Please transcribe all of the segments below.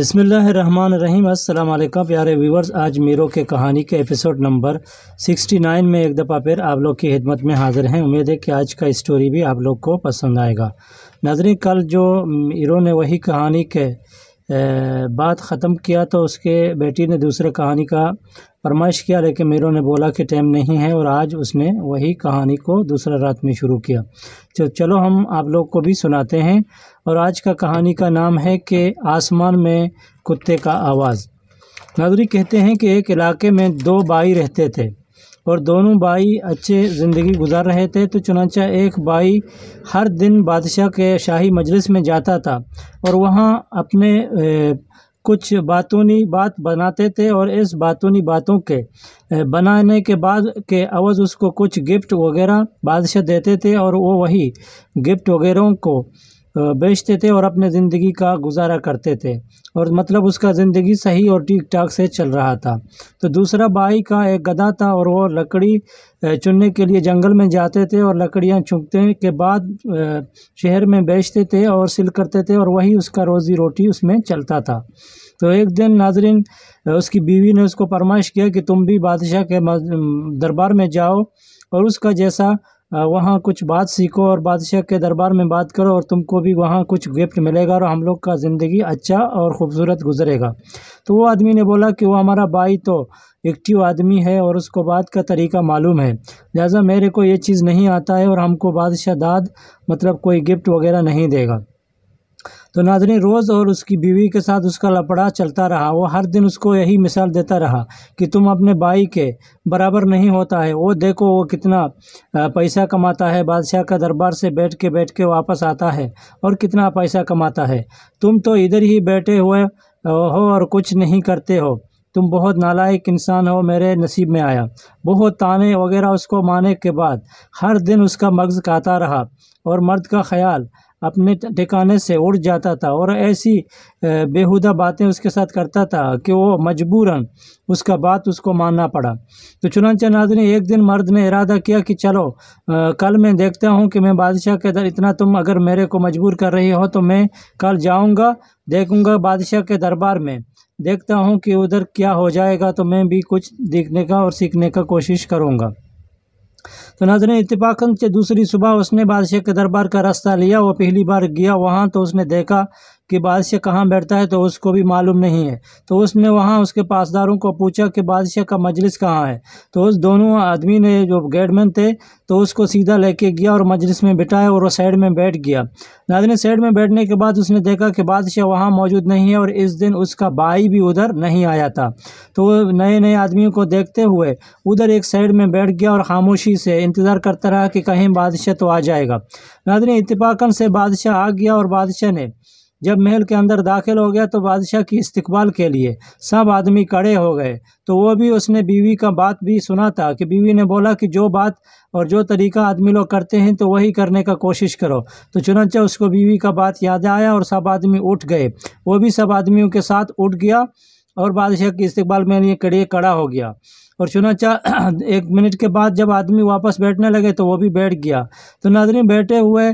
अस्सलाम अल्लाम प्यारे व्यूवर्स आज मीरो के कहानी के एपिसोड नंबर 69 में एक दफ़ा फिर आप लोग की खिदमत में हाज़िर हैं उम्मीद है कि आज का स्टोरी भी आप लोग को पसंद आएगा नजरें कल जो मीरो ने वही कहानी के बात ख़त्म किया तो उसके बेटी ने दूसरे कहानी का फरमाइश किया लेकिन मेरों ने बोला कि टाइम नहीं है और आज उसने वही कहानी को दूसरा रात में शुरू किया तो चलो हम आप लोग को भी सुनाते हैं और आज का कहानी का नाम है कि आसमान में कुत्ते का आवाज़ नदरी कहते हैं कि एक इलाके में दो बाई रहते थे और दोनों बाई अच्छे ज़िंदगी गुजार रहे थे तो चुनाचा एक बाई हर दिन बादशाह के शाही मजलिस में जाता था और वहाँ अपने कुछ बातूनी बात बनाते थे और इस बातूनी बातों के बनाने के बाद के अवज़ उसको कुछ गिफ्ट वगैरह बादशाह देते थे और वो वही गिफ्ट वगैरह को बेचते थे और अपने ज़िंदगी का गुजारा करते थे और मतलब उसका ज़िंदगी सही और ठीक ठाक से चल रहा था तो दूसरा भाई का एक गधा था और वो लकड़ी चुनने के लिए जंगल में जाते थे और लकड़ियाँ चुनते के बाद शहर में बेचते थे और सिल करते थे और वही उसका रोज़ी रोटी उसमें चलता था तो एक दिन नाजरीन उसकी बीवी ने उसको फरमाइश किया कि तुम भी बादशाह के दरबार में जाओ और उसका जैसा वहाँ कुछ बात सीखो और बादशाह के दरबार में बात करो और तुमको भी वहाँ कुछ गिफ्ट मिलेगा और हम लोग का ज़िंदगी अच्छा और ख़ूबसूरत गुजरेगा तो वो आदमी ने बोला कि वो हमारा भाई तो एक्टिव आदमी है और उसको बात का तरीका मालूम है लिहाजा मेरे को ये चीज़ नहीं आता है और हमको बादशाह दाद मतलब कोई गिफ्ट वगैरह नहीं देगा तो नाजरीन रोज़ और उसकी बीवी के साथ उसका लपड़ा चलता रहा वो हर दिन उसको यही मिसाल देता रहा कि तुम अपने भाई के बराबर नहीं होता है वो देखो वो कितना पैसा कमाता है बादशाह का दरबार से बैठ के बैठ के वापस आता है और कितना पैसा कमाता है तुम तो इधर ही बैठे हुए हो और कुछ नहीं करते हो तुम बहुत नालायक इंसान हो मेरे नसीब में आया बहुत ताने वगैरह उसको माने के बाद हर दिन उसका मगज़ कहता रहा और मर्द का ख्याल अपने ठिकाने से उड़ जाता था और ऐसी बेहुदा बातें उसके साथ करता था कि वो मजबूरन उसका बात उसको मानना पड़ा तो चुनाचा ने एक दिन मर्द ने इरादा किया कि चलो आ, कल मैं देखता हूँ कि मैं बादशाह के दर इतना तुम अगर मेरे को मजबूर कर रही हो तो मैं कल जाऊँगा देखूँगा बादशाह के दरबार में देखता हूँ कि उधर क्या हो जाएगा तो मैं भी कुछ देखने का और सीखने का कोशिश करूँगा तो नाजरन इतफाक से दूसरी सुबह उसने बादशाह के दरबार का रास्ता लिया वह पहली बार गया वहाँ तो उसने देखा कि बादशाह कहाँ बैठता है तो उसको भी मालूम नहीं है तो उसने वहाँ उसके पासदारों को पूछा कि बादशाह का मजलिस कहाँ है तो उस दोनों आदमी ने जो गेडमैन थे तो उसको सीधा लेके गया और मजलिस में बिठाया और वो साइड में बैठ गया नादिन साइड में बैठने के बाद उसने देखा कि बादशाह वहाँ मौजूद नहीं है और इस दिन उसका भाई भी उधर नहीं आया था तो नए नए आदमियों को देखते हुए उधर एक साइड में बैठ गया और खामोशी से इंतज़ार करता रहा कि कहीं बादशाह तो आ जाएगा नादिन इतफाक़न से बादशाह आ गया और बादशाह ने जब महल के अंदर दाखिल हो गया तो बादशाह की इस्तकबाल के लिए सब आदमी कड़े हो गए तो वो भी उसने बीवी का बात भी सुना था कि बीवी ने बोला कि जो बात और जो तरीका आदमी लोग करते हैं तो वही करने का कोशिश करो तो चुनाचा उसको बीवी का बात याद आया और सब आदमी उठ गए वो भी सब आदमियों के साथ उठ गया और बादशाह के इस्तबाल में ये कड़े कड़ा हो गया और चुनाचा एक मिनट के बाद जब आदमी वापस बैठने लगे तो वो भी बैठ गया तो नाजरीन बैठे हुए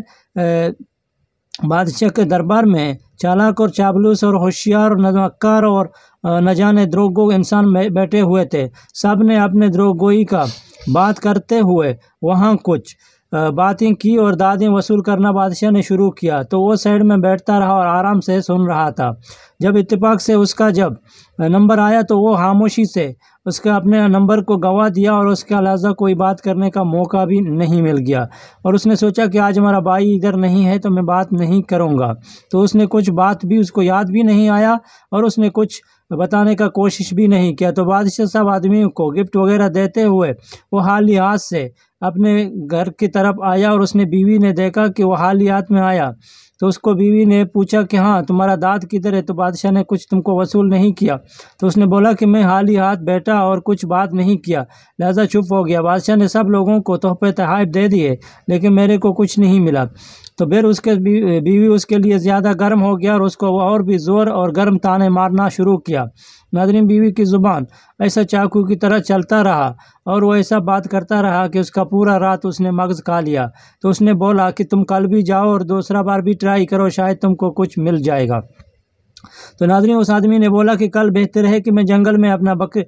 बादशाह के दरबार में चालाक और चाबलूस और होशियार और और न जाने द्रोगो इंसान बैठे हुए थे सब ने अपने द्रोगोई का बात करते हुए वहाँ कुछ बातें की और दादें वसूल करना बादशाह ने शुरू किया तो वो साइड में बैठता रहा और आराम से सुन रहा था जब इत्तेफाक से उसका जब नंबर आया तो वो खामोशी से उसके अपने नंबर को गवा दिया और उसके अलावा कोई बात करने का मौका भी नहीं मिल गया और उसने सोचा कि आज हमारा भाई इधर नहीं है तो मैं बात नहीं करूँगा तो उसने कुछ बात भी उसको याद भी नहीं आया और उसने कुछ बताने का कोशिश भी नहीं किया तो बादशाह साहब आदमियों को गिफ्ट वगैरह देते हुए वो हाल हाथ से अपने घर की तरफ आया और उसने बीवी ने देखा कि वो हाल हाथ में आया तो उसको बीवी ने पूछा कि हाँ तुम्हारा दाँत किधर है तो बादशाह ने कुछ तुमको वसूल नहीं किया तो उसने बोला कि मैं हाल ही हाथ बैठा और कुछ बात नहीं किया लिहाजा चुप हो गया बादशाह ने सब लोगों को तोहफे तहफ दे दिए लेकिन मेरे को कुछ नहीं मिला तो फिर उसके बीवी उसके लिए ज़्यादा गर्म हो गया और उसको और भी ज़ोर और गर्म ताने मारना शुरू किया नादरीन बीवी की ज़ुबान ऐसा चाकू की तरह चलता रहा और वो ऐसा बात करता रहा कि उसका पूरा रात उसने मगज़ खा लिया तो उसने बोला कि तुम कल भी जाओ और दूसरा बार भी ट्राई करो शायद तुमको कुछ मिल जाएगा तो नाजरी उस आदमी ने बोला कि कल बेहतर है कि मैं जंगल में अपना बक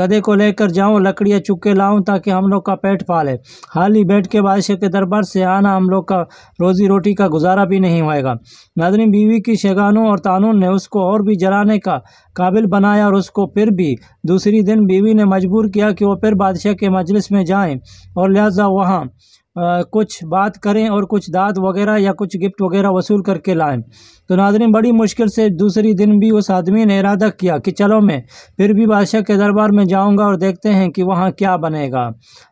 गधे को लेकर जाऊँ लकड़ियाँ चुके लाऊँ ताकि हम लोग का पेट पाले हाल ही बैठ के बादशाह के दरबार से आना हम लोग का रोज़ी रोटी का गुजारा भी नहीं होएगा नाजरी बीवी की शेगानों और तानों ने उसको और भी जलाने का काबिल बनाया और उसको फिर भी दूसरी दिन बीवी ने मजबूर किया कि वह फिर बादशाह के मजलिस में जाएँ और लिहाजा वहाँ आ, कुछ बात करें और कुछ दाद वगैरह या कुछ गिफ्ट वगैरह वसूल करके लाएं तो नादरी बड़ी मुश्किल से दूसरी दिन भी उस आदमी ने इरादा किया कि चलो मैं फिर भी बादशाह के दरबार में जाऊंगा और देखते हैं कि वहाँ क्या बनेगा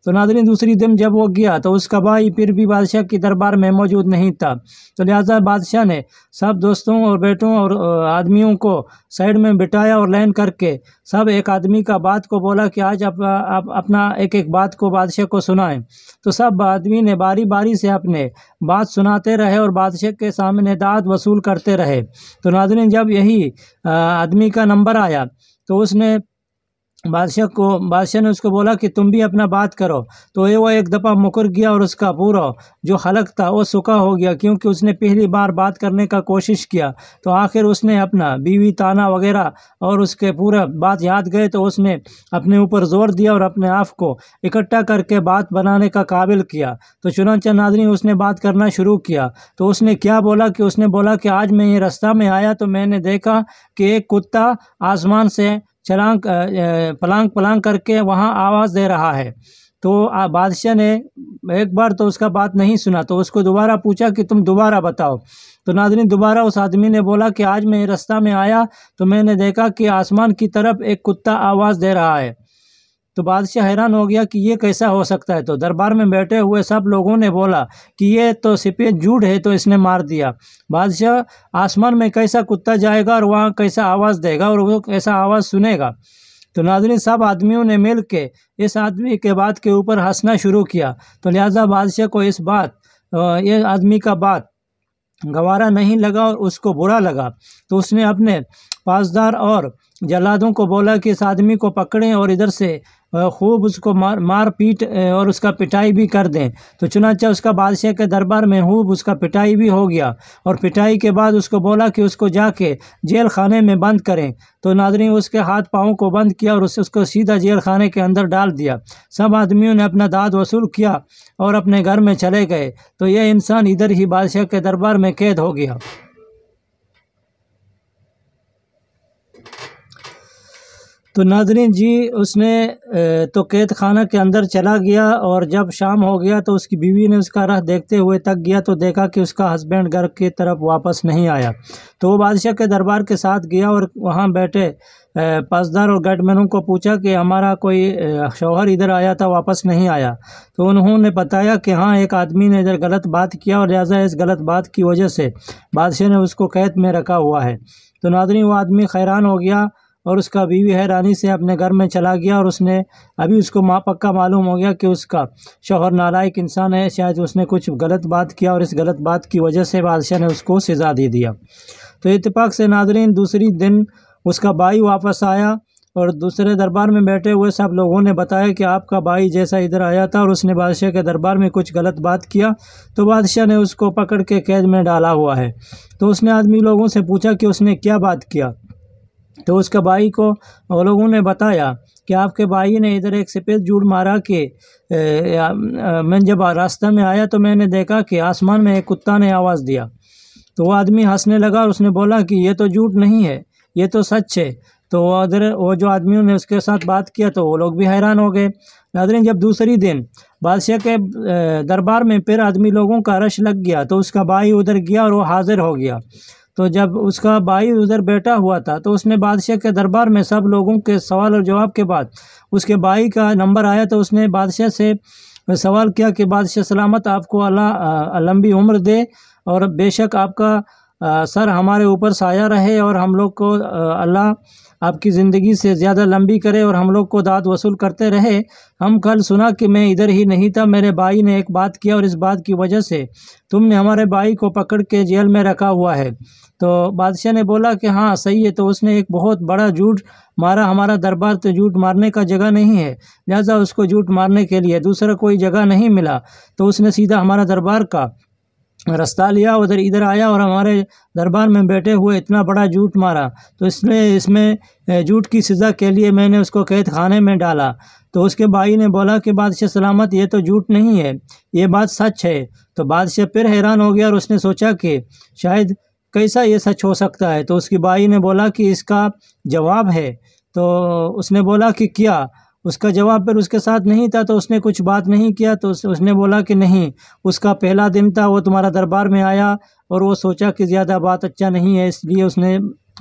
तो नादरी दूसरी दिन जब वो गया तो उसका भाई फिर भी बादशाह के दरबार में मौजूद नहीं था तो लिहाजा बादशाह ने सब दोस्तों और बेटों और आदमियों को साइड में बिठाया और लाइन करके सब एक आदमी का बात को बोला कि आज आप, आप अपना एक एक बात को बादशाह को सुनाएं तो सब आदमी आदमी ने बारी बारी से अपने बात सुनाते रहे और बादशाह के सामने दाद वसूल करते रहे तो नाजरीन जब यही आदमी का नंबर आया तो उसने बादशाह को बादशाह ने उसको बोला कि तुम भी अपना बात करो तो ये वो एक दफ़ा मुकर गया और उसका पूरा जो हलक था वो सूखा हो गया क्योंकि उसने पहली बार बात करने का कोशिश किया तो आखिर उसने अपना बीवी ताना वगैरह और उसके पूरा बात याद गए तो उसने अपने ऊपर जोर दिया और अपने आप को इकट्ठा करके बात बनाने का काबिल किया तो चुनाचा नादरी उसने बात करना शुरू किया तो उसने क्या बोला कि उसने बोला कि आज मैं ये रास्ता में आया तो मैंने देखा कि एक कुत्ता आसमान से चलांग पलांग पलांग करके वहाँ आवाज़ दे रहा है तो बादशाह ने एक बार तो उसका बात नहीं सुना तो उसको दोबारा पूछा कि तुम दोबारा बताओ तो नादरी दोबारा उस आदमी ने बोला कि आज मैं रास्ता में आया तो मैंने देखा कि आसमान की तरफ एक कुत्ता आवाज़ दे रहा है तो बादशाह हैरान हो गया कि ये कैसा हो सकता है तो दरबार में बैठे हुए सब लोगों ने बोला कि ये तो सिपे जूड है तो इसने मार दिया बादशाह आसमान में कैसा कुत्ता जाएगा और वहाँ कैसा आवाज़ देगा और वो कैसा आवाज़ सुनेगा तो नाजरीन सब आदमियों ने मिल के इस आदमी के बात के ऊपर हंसना शुरू किया तो लिहाजा बादशाह को इस बात ये आदमी का बात गवारा नहीं लगा और उसको बुरा लगा तो उसने अपने पासदार और जलादों को बोला कि इस आदमी को पकड़ें और इधर से खूब उसको मार मार पीट और उसका पिटाई भी कर दें तो चुनाचा उसका बादशाह के दरबार में खूब उसका पिटाई भी हो गया और पिटाई के बाद उसको बोला कि उसको जाके जेल खाने में बंद करें तो नादरी उसके हाथ पाँव को बंद किया और उसे उसको सीधा जेल खाने के अंदर डाल दिया सब आदमियों ने अपना दाद वसूल किया और अपने घर में चले गए तो यह इंसान इधर ही बादशाह के दरबार में कैद हो गया तो नाजरीन जी उसने तो कैद खाना के अंदर चला गया और जब शाम हो गया तो उसकी बीवी ने उसका रह देखते हुए तक गया तो देखा कि उसका हस्बैंड घर की तरफ वापस नहीं आया तो वो बादशाह के दरबार के साथ गया और वहाँ बैठे पासदार और गठमैनों को पूछा कि हमारा कोई शौहर इधर आया था वापस नहीं आया तो उन्होंने बताया कि हाँ एक आदमी ने इधर गलत बात किया और लिहाजा इस गलत बात की वजह से बादशाह ने उसको कैद में रखा हुआ है तो नादरी वो आदमी हैरान हो गया और उसका बीवी हैरानी से अपने घर में चला गया और उसने अभी उसको माँ पक्का मालूम हो गया कि उसका शोहर नालायक इंसान है शायद उसने कुछ गलत बात किया और इस गलत बात की वजह से बादशाह ने उसको सज़ा दे दिया तो इतफाक़ से नादरीन दूसरी दिन उसका भाई वापस आया और दूसरे दरबार में बैठे हुए सब लोगों ने बताया कि आपका भाई जैसा इधर आया था और उसने बादशाह के दरबार में कुछ गलत बात किया तो बादशाह ने उसको पकड़ के कैद में डाला हुआ है तो उसने आदमी लोगों से पूछा कि उसने क्या बात किया तो उसके भाई को वो लोगों ने बताया कि आपके भाई ने इधर एक सफ़ेद जूड़ मारा के मैं जब रास्ते में आया तो मैंने देखा कि आसमान में एक कुत्ता ने आवाज़ दिया तो वह आदमी हंसने लगा और उसने बोला कि ये तो झूठ नहीं है ये तो सच है तो वो उधर वो जो आदमियों ने उसके साथ बात किया तो वो लोग भी हैरान हो गए नादरी जब दूसरी दिन बादशाह के दरबार में फिर आदमी लोगों का रश लग गया तो उसका भाई उधर गया और वो हाज़िर हो गया तो जब उसका भाई उधर बैठा हुआ था तो उसने बादशाह के दरबार में सब लोगों के सवाल और जवाब के बाद उसके भाई का नंबर आया तो उसने बादशाह से सवाल किया कि बादशाह सलामत आपको अल्लाह लंबी उम्र दे और बेशक आपका सर हमारे ऊपर साया रहे और हम लोग को अल्लाह आपकी ज़िंदगी से ज़्यादा लंबी करे और हम लोग को दाद वसूल करते रहे हम कल सुना कि मैं इधर ही नहीं था मेरे भाई ने एक बात किया और इस बात की वजह से तुमने हमारे भाई को पकड़ के जेल में रखा हुआ है तो बादशाह ने बोला कि हाँ सही है तो उसने एक बहुत बड़ा झूठ मारा हमारा दरबार तो झूठ मारने का जगह नहीं है लिहाजा उसको झूठ मारने के लिए दूसरा कोई जगह नहीं मिला तो उसने सीधा हमारा दरबार का रास्ता लिया उधर इधर आया और हमारे दरबार में बैठे हुए इतना बड़ा जूट मारा तो इसमें इसमें जूट की सज़ा के लिए मैंने उसको कैद खाने में डाला तो उसके भाई ने बोला कि बादशाह सलामत ये तो झूठ नहीं है ये बात सच है तो बादशाह फिर हैरान हो गया और उसने सोचा कि शायद कैसा ये सच हो सकता है तो उसकी भाई ने बोला कि इसका जवाब है तो उसने बोला कि क्या उसका जवाब फिर उसके साथ नहीं था तो उसने कुछ बात नहीं किया तो उस, उसने बोला कि नहीं उसका पहला दिन था वो तुम्हारा दरबार में आया और वो सोचा कि ज़्यादा बात अच्छा नहीं है इसलिए उसने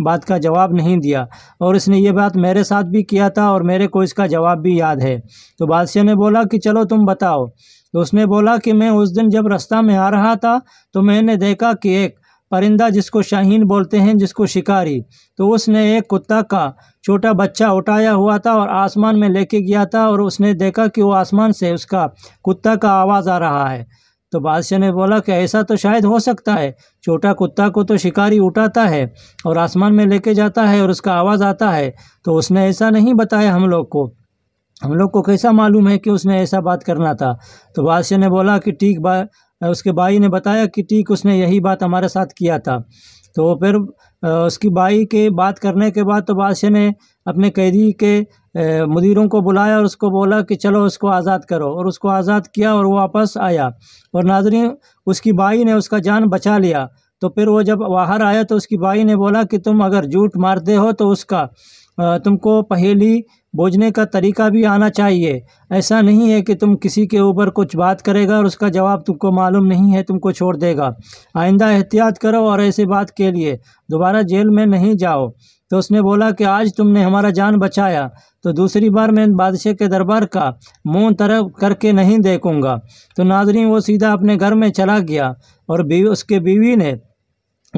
बात का जवाब नहीं दिया और इसने ये बात मेरे साथ भी किया था और मेरे को इसका जवाब भी याद है तो बादशाह ने बोला कि चलो तुम बताओ तो उसने बोला कि मैं उस दिन जब रास्ता में आ रहा था तो मैंने देखा कि एक परिंदा जिसको शाहीन बोलते हैं जिसको शिकारी तो उसने एक कुत्ता का छोटा बच्चा उठाया हुआ था और आसमान में लेके गया था और उसने देखा कि वो आसमान से उसका कुत्ता का आवाज़ आ रहा है तो बादशाह ने बोला कि ऐसा तो शायद हो सकता है छोटा कुत्ता को तो शिकारी उठाता है और आसमान में लेके जाता है और उसका आवाज़ आता है तो उसने ऐसा नहीं बताया हम लोग को हम लोग को कैसा मालूम है कि उसने ऐसा बात करना था तो बादशाह ने बोला कि ठीक बा उसके भाई ने बताया कि ठीक उसने यही बात हमारे साथ किया था तो फिर उसकी भाई के बात करने के बाद तो बादशाह ने अपने कैदी के मुदीरों को बुलाया और उसको बोला कि चलो उसको आज़ाद करो और उसको आज़ाद किया और वापस आया और नाजरी उसकी भाई ने उसका जान बचा लिया तो फिर वो जब बाहर आया तो उसकी भाई ने बोला कि तुम अगर झूठ मारते हो तो उसका तुमको पहेली बोझने का तरीका भी आना चाहिए ऐसा नहीं है कि तुम किसी के ऊपर कुछ बात करेगा और उसका जवाब तुमको मालूम नहीं है तुमको छोड़ देगा आइंदा एहतियात करो और ऐसे बात के लिए दोबारा जेल में नहीं जाओ तो उसने बोला कि आज तुमने हमारा जान बचाया तो दूसरी बार मैं बादशाह के दरबार का मुंह तरफ करके नहीं देखूंगा तो नादरी वो सीधा अपने घर में चला गया और बीवी उसके बीवी ने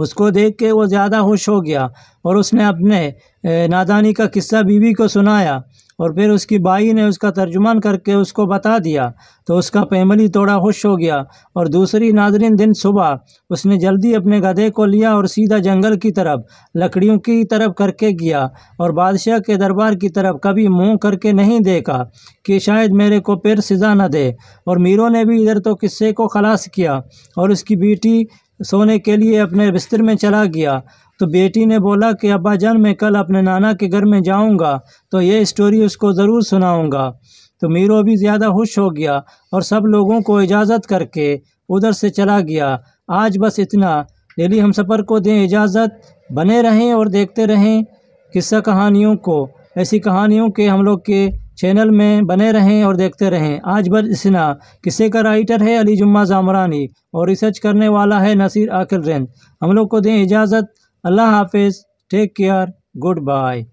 उसको देख के वो ज़्यादा खुश हो गया और उसने अपने नादानी का किस्सा बीवी को सुनाया और फिर उसकी बाई ने उसका तर्जुमान करके उसको बता दिया तो उसका फैमिली थोड़ा खुश हो गया और दूसरी नाजरीन दिन सुबह उसने जल्दी अपने गधे को लिया और सीधा जंगल की तरफ लकड़ियों की तरफ करके गया और बादशाह के दरबार की तरफ कभी मुंह करके नहीं देखा कि शायद मेरे को पैर सज़ा न दे और मीरों ने भी इधर तो किस्से को खलास किया और उसकी बेटी सोने के लिए अपने बिस्तर में चला गया तो बेटी ने बोला कि अब्बा जान मैं कल अपने नाना के घर में जाऊंगा तो ये स्टोरी उसको ज़रूर सुनाऊंगा तो मीरो भी ज़्यादा खुश हो गया और सब लोगों को इजाज़त करके उधर से चला गया आज बस इतना डेली हम सफ़र को दें इजाज़त बने रहें और देखते रहें किस्सा कहानियों को ऐसी कहानियों के हम लोग के चैनल में बने रहें और देखते रहें आज बस इसना किस्से का राइटर है अली जुम्मा जामरानी और रिसर्च करने वाला है नसीर आकिल रैन हम लोग को दें इजाज़त अल्लाह हाफिज़ टेक केयर गुड बाय